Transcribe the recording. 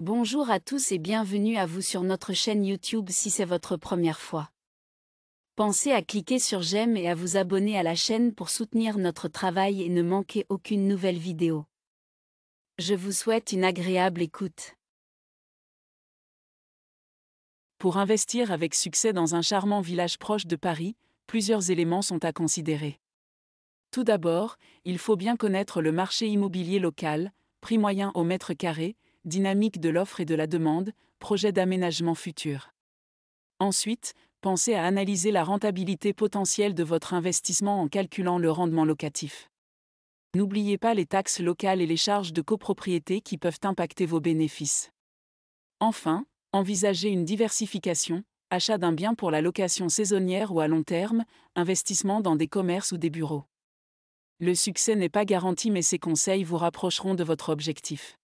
Bonjour à tous et bienvenue à vous sur notre chaîne YouTube si c'est votre première fois. Pensez à cliquer sur j'aime et à vous abonner à la chaîne pour soutenir notre travail et ne manquer aucune nouvelle vidéo. Je vous souhaite une agréable écoute. Pour investir avec succès dans un charmant village proche de Paris, plusieurs éléments sont à considérer. Tout d'abord, il faut bien connaître le marché immobilier local, prix moyen au mètre carré, dynamique de l'offre et de la demande, projet d'aménagement futur. Ensuite, pensez à analyser la rentabilité potentielle de votre investissement en calculant le rendement locatif. N'oubliez pas les taxes locales et les charges de copropriété qui peuvent impacter vos bénéfices. Enfin, envisagez une diversification, achat d'un bien pour la location saisonnière ou à long terme, investissement dans des commerces ou des bureaux. Le succès n'est pas garanti mais ces conseils vous rapprocheront de votre objectif.